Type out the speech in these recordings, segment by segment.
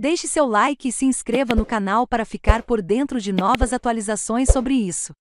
Deixe seu like e se inscreva no canal para ficar por dentro de novas atualizações sobre isso.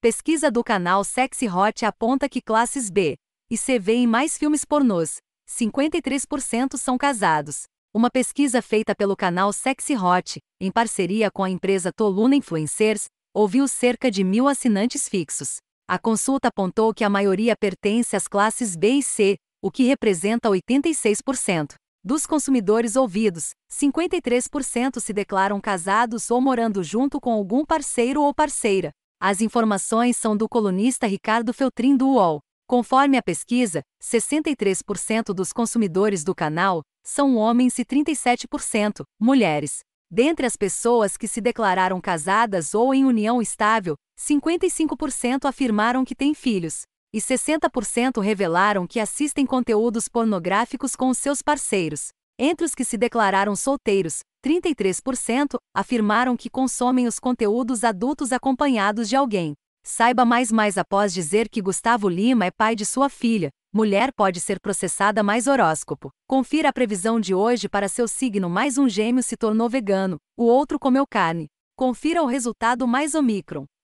Pesquisa do canal Sexy Hot aponta que classes B e C veem mais filmes pornôs. 53% são casados. Uma pesquisa feita pelo canal Sexy Hot, em parceria com a empresa Toluna Influencers, ouviu cerca de mil assinantes fixos. A consulta apontou que a maioria pertence às classes B e C, o que representa 86%. Dos consumidores ouvidos, 53% se declaram casados ou morando junto com algum parceiro ou parceira. As informações são do colunista Ricardo Feltrin do UOL. Conforme a pesquisa, 63% dos consumidores do canal são homens e 37% mulheres. Dentre as pessoas que se declararam casadas ou em união estável, 55% afirmaram que têm filhos e 60% revelaram que assistem conteúdos pornográficos com seus parceiros. Entre os que se declararam solteiros, 33% afirmaram que consomem os conteúdos adultos acompanhados de alguém. Saiba mais mais após dizer que Gustavo Lima é pai de sua filha. Mulher pode ser processada mais horóscopo. Confira a previsão de hoje para seu signo mais um gêmeo se tornou vegano, o outro comeu carne. Confira o resultado mais Omicron.